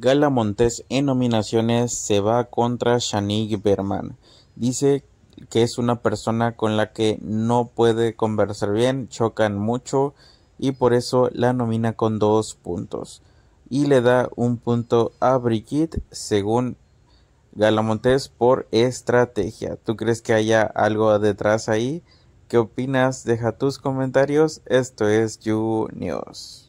Gala en nominaciones se va contra Shanique Berman. Dice que es una persona con la que no puede conversar bien, chocan mucho y por eso la nomina con dos puntos. Y le da un punto a Brigitte según Galamontes por estrategia. ¿Tú crees que haya algo detrás ahí? ¿Qué opinas? Deja tus comentarios. Esto es You News.